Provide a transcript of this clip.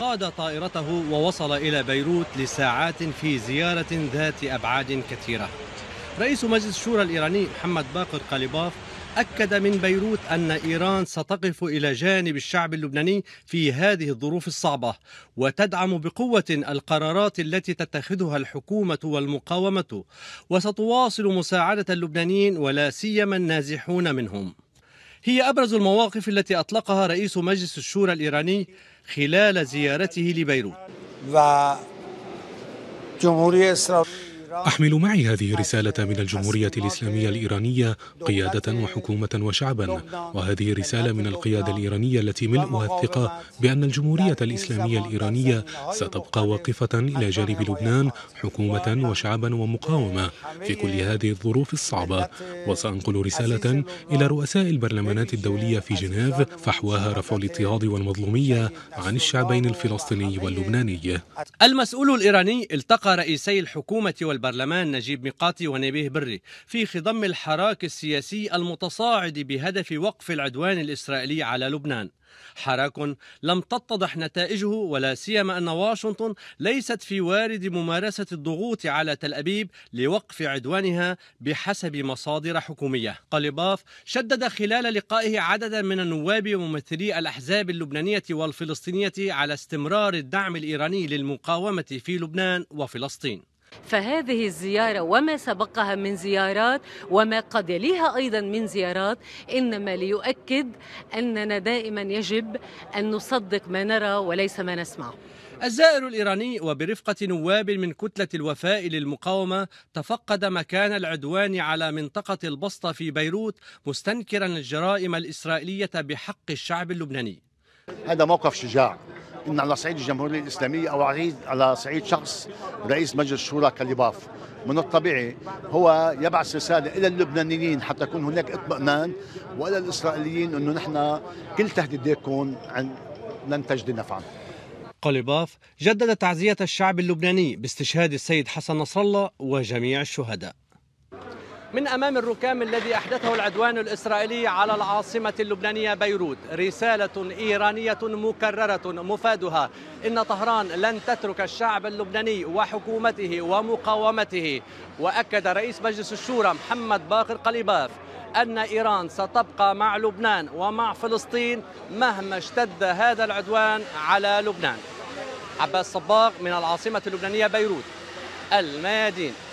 قاد طائرته ووصل إلى بيروت لساعات في زيارة ذات أبعاد كثيرة رئيس مجلس الشورى الإيراني محمد باقر قاليباف أكد من بيروت أن إيران ستقف إلى جانب الشعب اللبناني في هذه الظروف الصعبة وتدعم بقوة القرارات التي تتخذها الحكومة والمقاومة وستواصل مساعدة اللبنانيين ولا سيما النازحون منهم هي أبرز المواقف التي أطلقها رئيس مجلس الشورى الإيراني خلال زيارته لبيروت أحمل معي هذه الرسالة من الجمهورية الإسلامية الإيرانية قيادة وحكومة وشعبا وهذه رسالة من القيادة الإيرانية التي ملؤها الثقة بأن الجمهورية الإسلامية الإيرانية ستبقى واقفة إلى جانب لبنان حكومة وشعبا ومقاومة في كل هذه الظروف الصعبة وسأنقل رسالة إلى رؤساء البرلمانات الدولية في جنيف فحواها رفع الاضطهاد والمظلومية عن الشعبين الفلسطيني واللبناني المسؤول الإيراني التقى رئيسي الحكومة وال البرلمان نجيب ميقاتي ونبيه بري في خضم الحراك السياسي المتصاعد بهدف وقف العدوان الإسرائيلي على لبنان حراك لم تتضح نتائجه ولا سيما أن واشنطن ليست في وارد ممارسة الضغوط على تل أبيب لوقف عدوانها بحسب مصادر حكومية قلباف شدد خلال لقائه عددا من النواب وممثلي الأحزاب اللبنانية والفلسطينية على استمرار الدعم الإيراني للمقاومة في لبنان وفلسطين فهذه الزيارة وما سبقها من زيارات وما قد يليها أيضا من زيارات إنما ليؤكد أننا دائما يجب أن نصدق ما نرى وليس ما نسمعه الزائر الإيراني وبرفقة نواب من كتلة الوفاء للمقاومة تفقد مكان العدوان على منطقة البسطة في بيروت مستنكرا الجرائم الإسرائيلية بحق الشعب اللبناني هذا موقف شجاع ان على صعيد الجمهوريه الاسلاميه او على صعيد شخص رئيس مجلس الشورى كليباف من الطبيعي هو يبعث رساله الى اللبنانيين حتى يكون هناك اطمئنان والى الاسرائيليين انه نحن كل تهديداتكم لن تجد نفعا قليباف جدد تعزية الشعب اللبناني باستشهاد السيد حسن نصر الله وجميع الشهداء من أمام الركام الذي أحدثه العدوان الإسرائيلي على العاصمة اللبنانية بيروت رسالة إيرانية مكررة مفادها إن طهران لن تترك الشعب اللبناني وحكومته ومقاومته وأكد رئيس مجلس الشورى محمد باقر قليباف أن إيران ستبقى مع لبنان ومع فلسطين مهما اشتد هذا العدوان على لبنان عباس صباغ من العاصمة اللبنانية بيروت الميادين